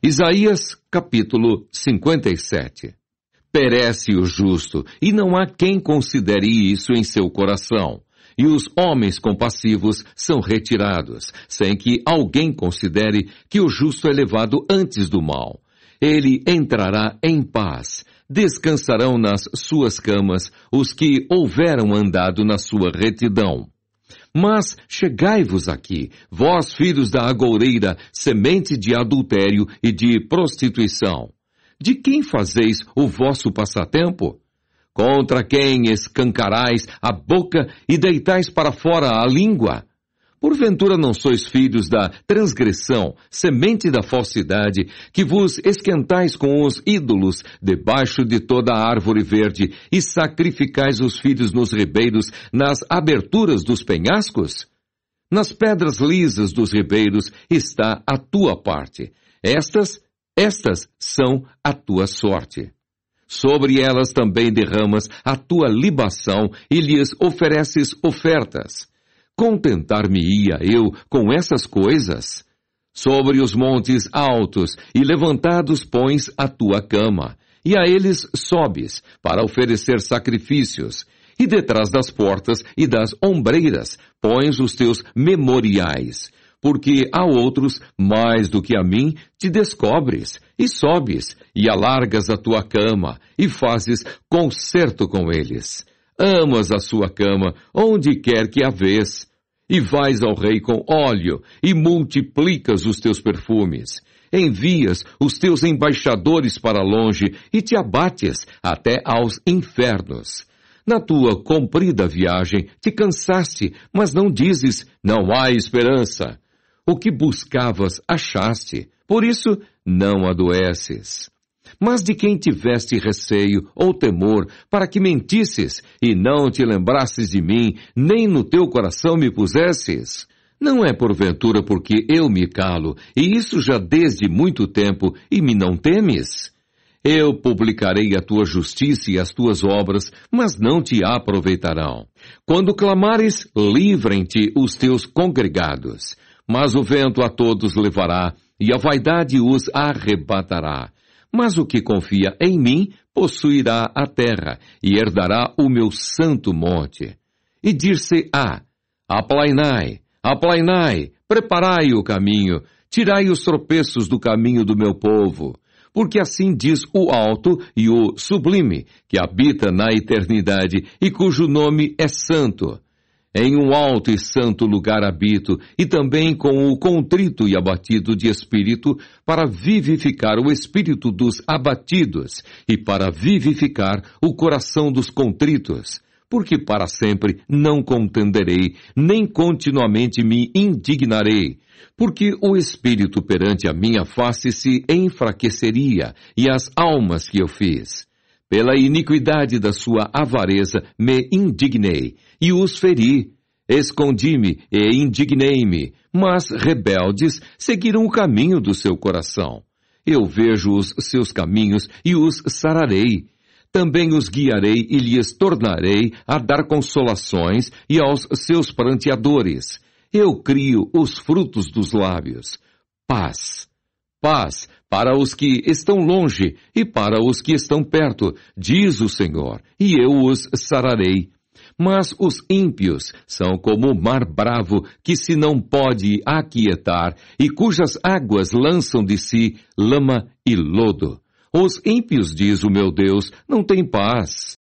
Isaías capítulo 57 Perece o justo, e não há quem considere isso em seu coração. E os homens compassivos são retirados, sem que alguém considere que o justo é levado antes do mal. Ele entrará em paz. Descansarão nas suas camas os que houveram andado na sua retidão. Mas chegai-vos aqui, vós filhos da agoureira, semente de adultério e de prostituição. De quem fazeis o vosso passatempo? Contra quem escancarais a boca e deitais para fora a língua? Porventura não sois filhos da transgressão, semente da falsidade, que vos esquentais com os ídolos debaixo de toda a árvore verde e sacrificais os filhos nos ribeiros, nas aberturas dos penhascos? Nas pedras lisas dos ribeiros está a tua parte. Estas, estas são a tua sorte. Sobre elas também derramas a tua libação e lhes ofereces ofertas Contentar-me-ia eu com essas coisas? Sobre os montes altos e levantados pões a tua cama, e a eles sobes para oferecer sacrifícios, e detrás das portas e das ombreiras pões os teus memoriais, porque a outros, mais do que a mim, te descobres, e sobes, e alargas a tua cama, e fazes concerto com eles. Amas a sua cama, onde quer que a vês, e vais ao rei com óleo, e multiplicas os teus perfumes. Envias os teus embaixadores para longe, e te abates até aos infernos. Na tua comprida viagem te cansaste, mas não dizes, não há esperança. O que buscavas achaste, por isso não adoeces. Mas de quem tiveste receio ou temor, para que mentisses e não te lembrasses de mim, nem no teu coração me pusesses? Não é porventura porque eu me calo, e isso já desde muito tempo, e me não temes? Eu publicarei a tua justiça e as tuas obras, mas não te aproveitarão. Quando clamares, livrem-te os teus congregados. Mas o vento a todos levará, e a vaidade os arrebatará. Mas o que confia em mim possuirá a terra e herdará o meu santo monte. E dir-se-á: Aplainai, aplainai, preparai o caminho, tirai os tropeços do caminho do meu povo. Porque assim diz o Alto e o Sublime, que habita na eternidade e cujo nome é Santo. Em um alto e santo lugar habito, e também com o contrito e abatido de espírito, para vivificar o espírito dos abatidos, e para vivificar o coração dos contritos. Porque para sempre não contenderei, nem continuamente me indignarei. Porque o espírito perante a minha face se enfraqueceria, e as almas que eu fiz. Pela iniquidade da sua avareza me indignei e os feri. Escondi-me e indignei-me, mas rebeldes seguiram o caminho do seu coração. Eu vejo os seus caminhos e os sararei. Também os guiarei e lhes tornarei a dar consolações e aos seus pranteadores. Eu crio os frutos dos lábios. Paz paz para os que estão longe e para os que estão perto, diz o Senhor, e eu os sararei. Mas os ímpios são como o mar bravo que se não pode aquietar e cujas águas lançam de si lama e lodo. Os ímpios, diz o meu Deus, não têm paz.